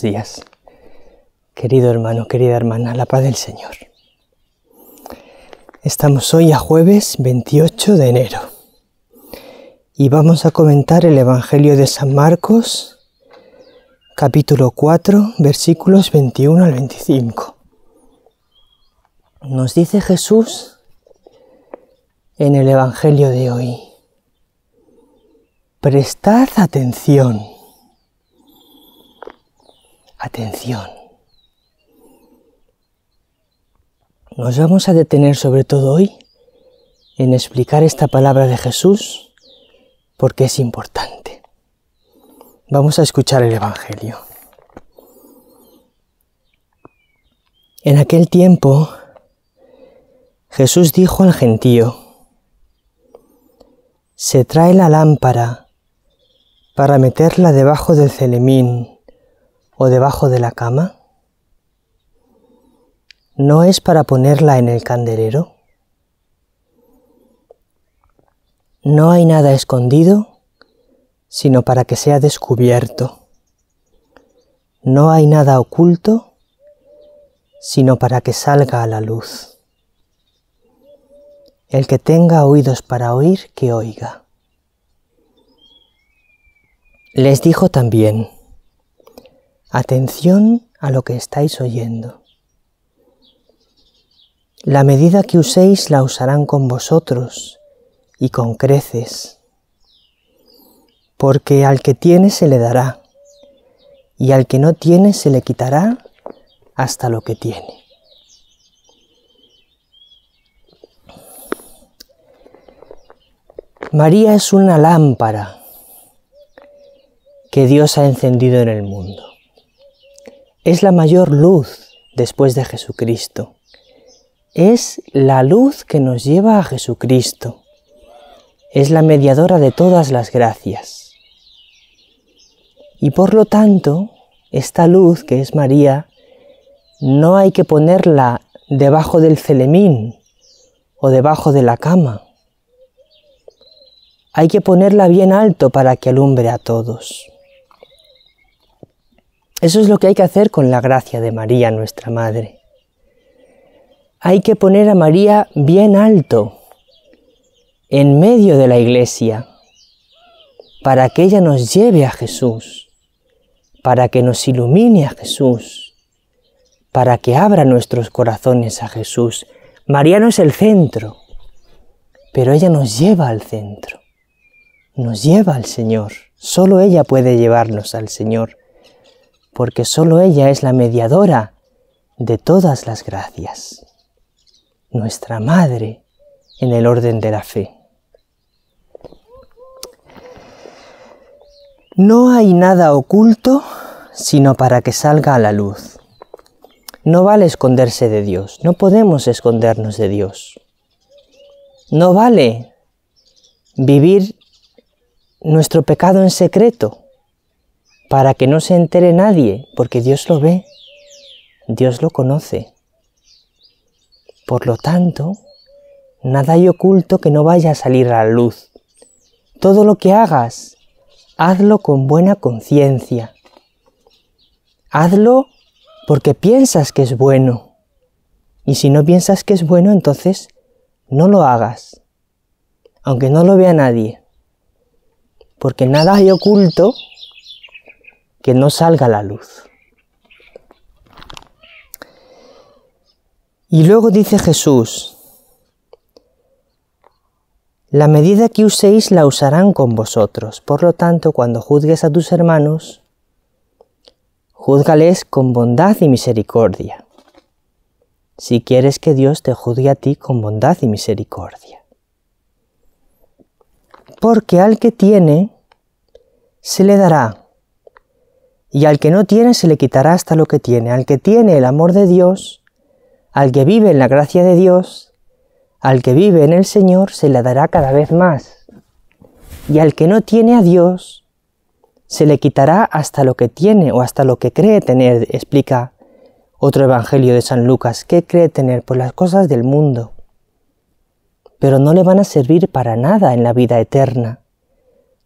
días, querido hermano, querida hermana, la paz del Señor. Estamos hoy a jueves 28 de enero y vamos a comentar el Evangelio de San Marcos, capítulo 4, versículos 21 al 25. Nos dice Jesús en el Evangelio de hoy, prestad atención atención. Nos vamos a detener sobre todo hoy en explicar esta palabra de Jesús porque es importante. Vamos a escuchar el Evangelio. En aquel tiempo Jesús dijo al gentío, se trae la lámpara para meterla debajo del celemín o debajo de la cama? ¿No es para ponerla en el candelero? No hay nada escondido, sino para que sea descubierto. No hay nada oculto, sino para que salga a la luz. El que tenga oídos para oír, que oiga. Les dijo también, Atención a lo que estáis oyendo. La medida que uséis la usarán con vosotros y con creces, porque al que tiene se le dará, y al que no tiene se le quitará hasta lo que tiene. María es una lámpara que Dios ha encendido en el mundo es la mayor luz después de Jesucristo. Es la luz que nos lleva a Jesucristo. Es la mediadora de todas las gracias. Y por lo tanto, esta luz que es María, no hay que ponerla debajo del celemín o debajo de la cama. Hay que ponerla bien alto para que alumbre a todos. Eso es lo que hay que hacer con la gracia de María, nuestra Madre. Hay que poner a María bien alto, en medio de la iglesia, para que ella nos lleve a Jesús, para que nos ilumine a Jesús, para que abra nuestros corazones a Jesús. María no es el centro, pero ella nos lleva al centro, nos lleva al Señor. Solo ella puede llevarnos al Señor porque sólo ella es la mediadora de todas las gracias, nuestra madre en el orden de la fe. No hay nada oculto sino para que salga a la luz. No vale esconderse de Dios, no podemos escondernos de Dios. No vale vivir nuestro pecado en secreto, para que no se entere nadie, porque Dios lo ve, Dios lo conoce. Por lo tanto, nada hay oculto que no vaya a salir a la luz. Todo lo que hagas, hazlo con buena conciencia. Hazlo porque piensas que es bueno. Y si no piensas que es bueno, entonces no lo hagas, aunque no lo vea nadie. Porque nada hay oculto que no salga la luz. Y luego dice Jesús, la medida que uséis la usarán con vosotros, por lo tanto, cuando juzgues a tus hermanos, juzgales con bondad y misericordia, si quieres que Dios te juzgue a ti con bondad y misericordia. Porque al que tiene, se le dará y al que no tiene se le quitará hasta lo que tiene. Al que tiene el amor de Dios, al que vive en la gracia de Dios, al que vive en el Señor, se le dará cada vez más. Y al que no tiene a Dios, se le quitará hasta lo que tiene o hasta lo que cree tener, explica otro evangelio de San Lucas, que cree tener por pues las cosas del mundo. Pero no le van a servir para nada en la vida eterna.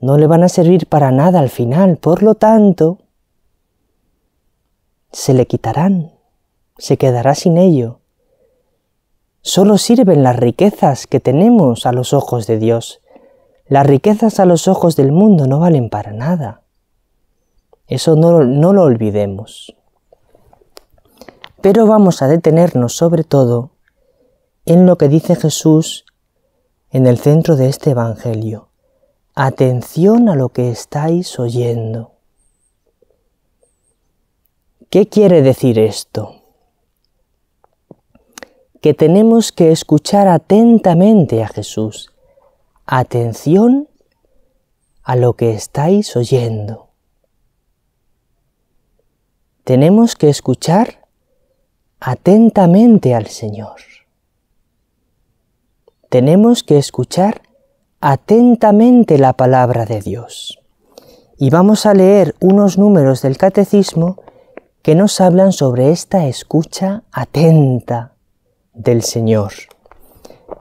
No le van a servir para nada al final. Por lo tanto, se le quitarán, se quedará sin ello. Solo sirven las riquezas que tenemos a los ojos de Dios. Las riquezas a los ojos del mundo no valen para nada. Eso no, lo olvidemos. Pero vamos a detenernos sobre todo en lo que dice Jesús en el centro de este Evangelio. Atención a lo que estáis oyendo. ¿Qué quiere decir esto? Que tenemos que escuchar atentamente a Jesús. Atención a lo que estáis oyendo. Tenemos que escuchar atentamente al Señor. Tenemos que escuchar atentamente la palabra de Dios. Y vamos a leer unos números del catecismo que nos hablan sobre esta escucha atenta del Señor.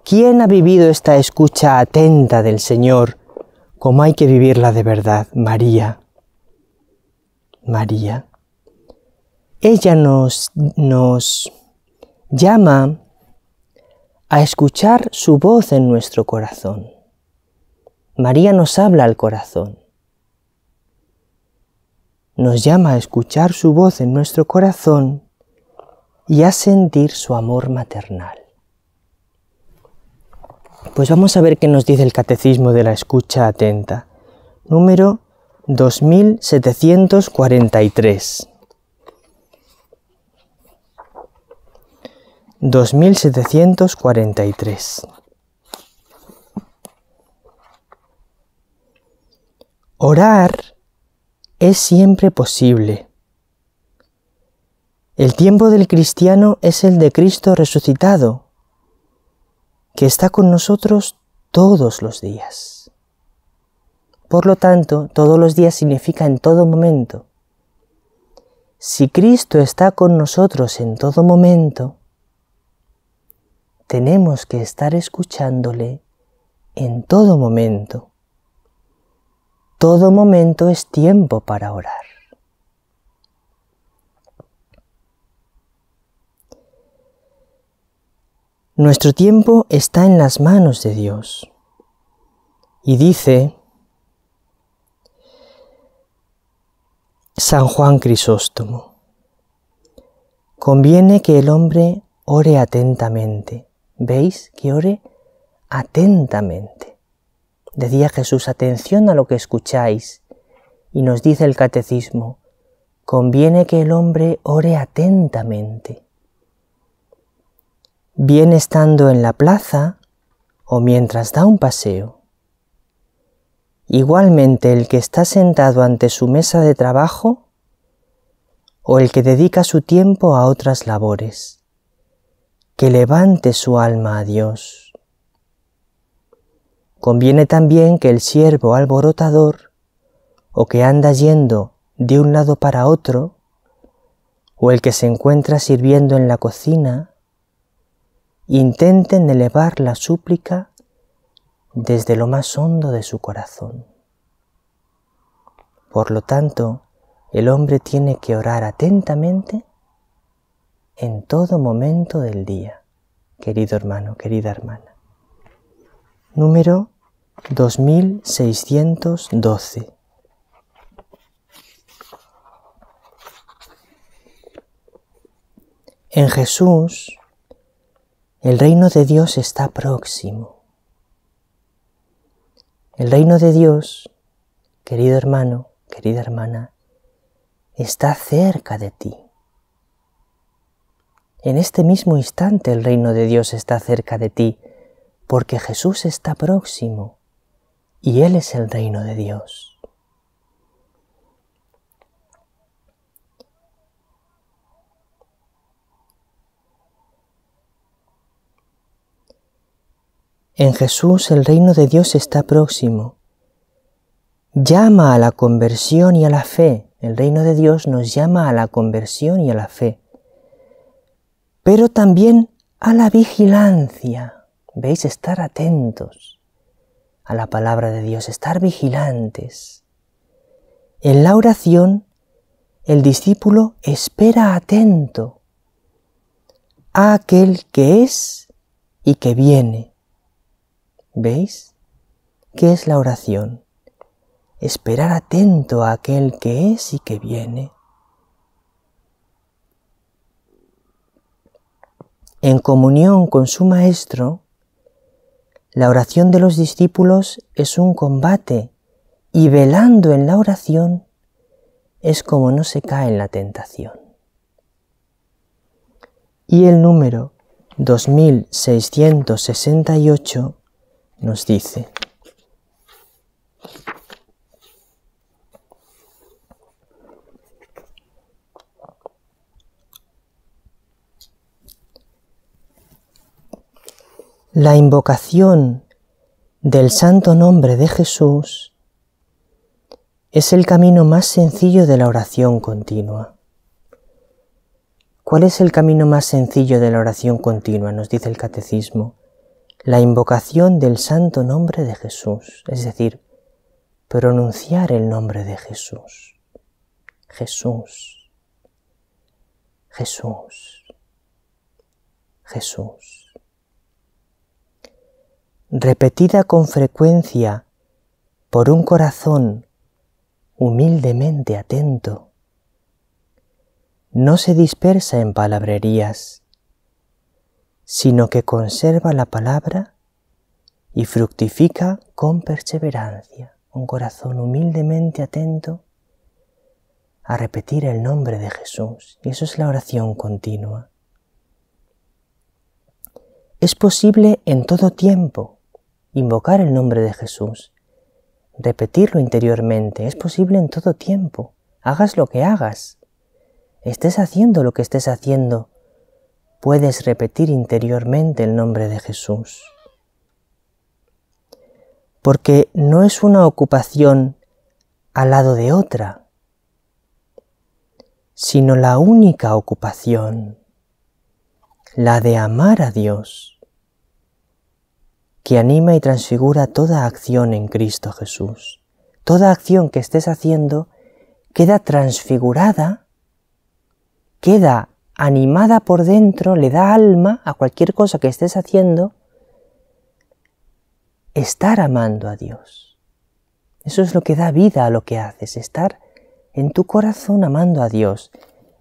¿Quién ha vivido esta escucha atenta del Señor como hay que vivirla de verdad? María. María. Ella nos, nos llama a escuchar su voz en nuestro corazón. María nos habla al corazón nos llama a escuchar su voz en nuestro corazón y a sentir su amor maternal. Pues vamos a ver qué nos dice el Catecismo de la Escucha Atenta, número 2743. 2743. Orar es siempre posible. El tiempo del cristiano es el de Cristo resucitado, que está con nosotros todos los días. Por lo tanto, todos los días significa en todo momento. Si Cristo está con nosotros en todo momento, tenemos que estar escuchándole en todo momento todo momento es tiempo para orar. Nuestro tiempo está en las manos de Dios. Y dice San Juan Crisóstomo, conviene que el hombre ore atentamente. ¿Veis? Que ore atentamente. Decía Jesús, atención a lo que escucháis. Y nos dice el catecismo, conviene que el hombre ore atentamente. Bien estando en la plaza o mientras da un paseo. Igualmente el que está sentado ante su mesa de trabajo o el que dedica su tiempo a otras labores. Que levante su alma a Dios. Conviene también que el siervo alborotador, o que anda yendo de un lado para otro, o el que se encuentra sirviendo en la cocina, intenten elevar la súplica desde lo más hondo de su corazón. Por lo tanto, el hombre tiene que orar atentamente en todo momento del día, querido hermano, querida hermana número 2612. En Jesús, el reino de Dios está próximo. El reino de Dios, querido hermano, querida hermana, está cerca de ti. En este mismo instante el reino de Dios está cerca de ti porque Jesús está próximo y Él es el reino de Dios. En Jesús el reino de Dios está próximo. Llama a la conversión y a la fe. El reino de Dios nos llama a la conversión y a la fe. Pero también a la vigilancia. ¿Veis? Estar atentos a la palabra de Dios, estar vigilantes. En la oración, el discípulo espera atento a aquel que es y que viene. ¿Veis? ¿Qué es la oración? Esperar atento a aquel que es y que viene. En comunión con su Maestro, la oración de los discípulos es un combate y velando en la oración es como no se cae en la tentación. Y el número 2668 nos dice, la invocación del santo nombre de Jesús es el camino más sencillo de la oración continua. ¿Cuál es el camino más sencillo de la oración continua? Nos dice el catecismo. La invocación del santo nombre de Jesús, es decir, pronunciar el nombre de Jesús. Jesús. Jesús. Jesús repetida con frecuencia por un corazón humildemente atento, no se dispersa en palabrerías, sino que conserva la palabra y fructifica con perseverancia, un corazón humildemente atento a repetir el nombre de Jesús. Y eso es la oración continua. Es posible en todo tiempo invocar el nombre de Jesús, repetirlo interiormente, es posible en todo tiempo, hagas lo que hagas, estés haciendo lo que estés haciendo, puedes repetir interiormente el nombre de Jesús. Porque no es una ocupación al lado de otra, sino la única ocupación, la de amar a Dios que anima y transfigura toda acción en Cristo Jesús. Toda acción que estés haciendo queda transfigurada, queda animada por dentro, le da alma a cualquier cosa que estés haciendo, estar amando a Dios. Eso es lo que da vida a lo que haces, estar en tu corazón amando a Dios.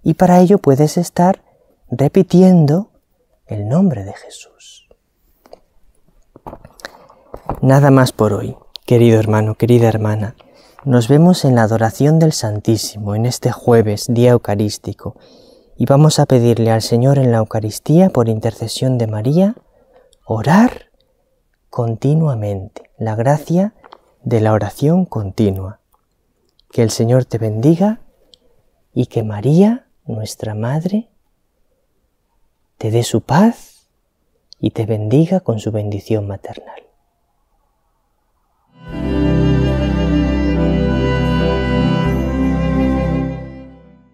Y para ello puedes estar repitiendo el nombre de Jesús. Nada más por hoy, querido hermano, querida hermana. Nos vemos en la adoración del Santísimo, en este jueves, día eucarístico, y vamos a pedirle al Señor en la Eucaristía, por intercesión de María, orar continuamente, la gracia de la oración continua. Que el Señor te bendiga y que María, nuestra Madre, te dé su paz y te bendiga con su bendición maternal.